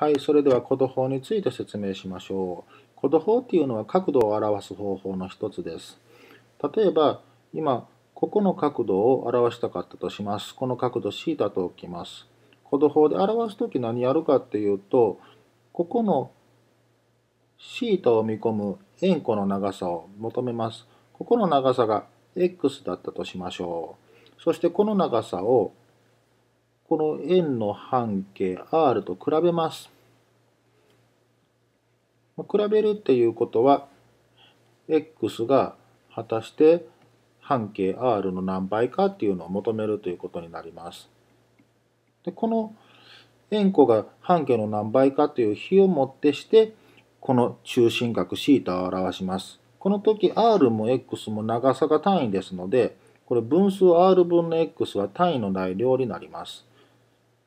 はい、それでは弧度法について説明しましょう。弧度法っていうのは角度を表す方法の一つです。例えば、今、ここの角度を表したかったとします。この角度 θ と置きます。弧度法で表す時何やるかっていうと、ここの θ を見込む円弧の長さを求めます。ここの長さが x だったとしましょう。そしてこの長さをこの円の半径 r と比べます。比べるっていうことは x が果たして半径 r の何倍かっていうのを求めるということになります。でこの円弧が半径の何倍かという比をもってしてこの中心角 θ を表します。この時 r も x も長さが単位ですのでこれ分数 r 分の x は単位の内い量になります。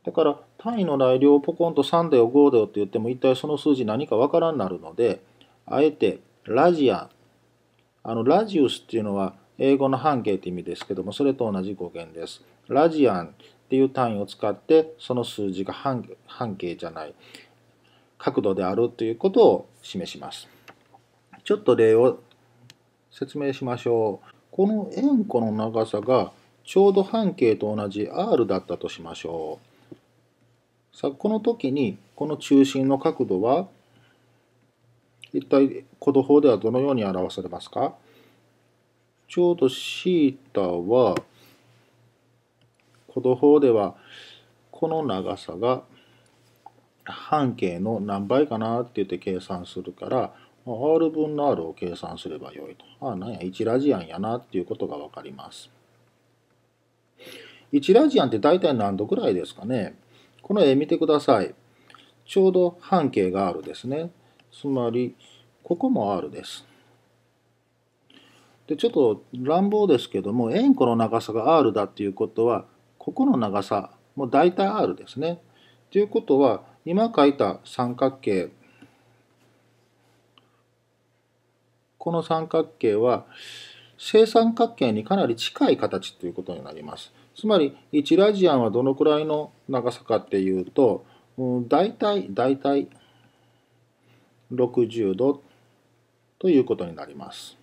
だから単位の内量をポコンと3だよ5だよって言っても一体その数字何かわからんなるのであえてラジアンあのラジウスっていうのは英語の半径って意味ですけどもそれと同じ語源です。ラジアンっていう単位を使ってその数字が半径じゃない角度であるということを示します。ちょっと例を説明しましょう。この円弧の長さがちょうど半径と同じ r だったとしましょう。さあこの時にこの中心の角度は一体弧ド法ではどのように表されますかちょうど θ は弧ド法ではこの長さが半径の何倍かなって言って計算するから r 分の r を計算すればよいと。ああ、なんや、1ラジアンやなっていうことが分かります。1ラジアンって大体何度ぐらいですかねこの絵見てください。ちょうど半径が R ですね。つまり、ここも R です。で、ちょっと乱暴ですけども、円弧の長さが R だっていうことは、ここの長さも大体 R ですね。ということは、今書いた三角形、この三角形は、正三角形にかなり近い形ということになります。つまり1ラジアンはどのくらいの長さかっていうと、うん、大体大体60度ということになります。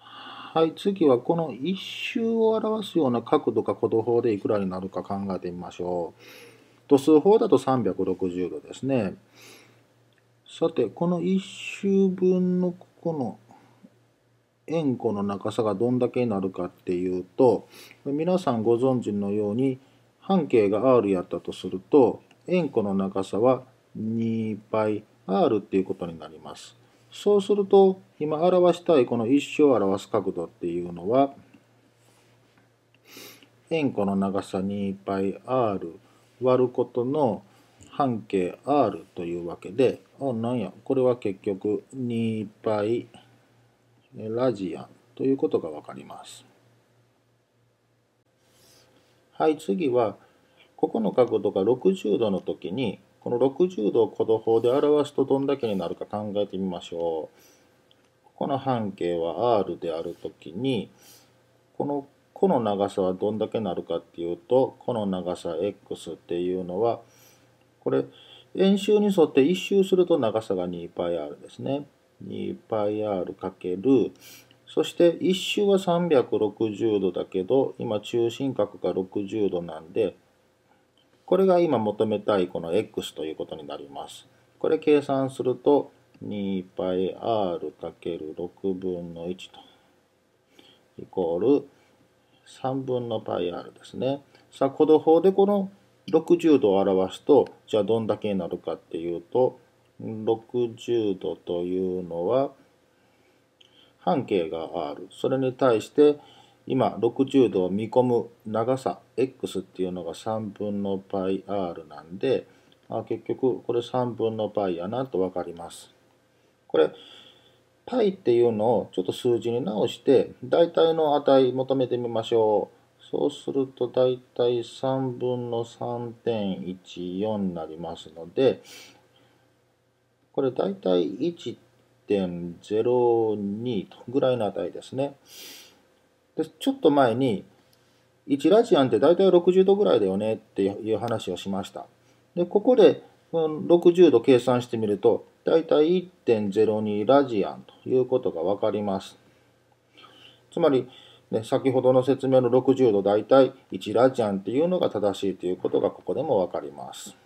はい、次はこの1周を表すような角度か弧度法でいくらになるか考えてみましょう。度数法だと360度ですね。さて、この1周分のここの円弧の長さがどんだけになるかっていうと皆さんご存知のように半径が r やったとすると円弧の長さは2倍 r っていうことになります。そうすると今表したいこの一生を表す角度っていうのは円弧の長さ 2πr 割ることの半径 r というわけであなんやこれは結局 2πr ラジアンということが分かります。はい、次は、ここの角度が60度の時に、この60度を弧度法で表すとどんだけになるか考えてみましょう。ここの半径は r である時に、この弧の長さはどんだけなるかっていうと、弧の長さ x っていうのは、これ、円周に沿って1周すると長さが 2πr ですね。2πr かけるそして1周は360度だけど今中心角が60度なんでこれが今求めたいこの x ということになります。これ計算すると 2πr×6 分の1とイコール3分の πr ですね。さあ、この方でこの60度を表すと、じゃあどんだけになるかっていうと、60度というのは半径が r それに対して今60度を見込む長さ x っていうのが3分の πr なんで結局これ3分の π やなと分かります。これ π っていうのをちょっと数字に直して大体の値求めてみましょう。そうすると大体3分の3.14になりますのでこれ大体1.02ぐらいの値ですね。で、ちょっと前に、1ラジアンって大体60度ぐらいだよねっていう話をしました。で、ここで60度計算してみると、大体1.02ラジアンということがわかります。つまり、ね、先ほどの説明の60度大体1ラジアンっていうのが正しいということがここでもわかります。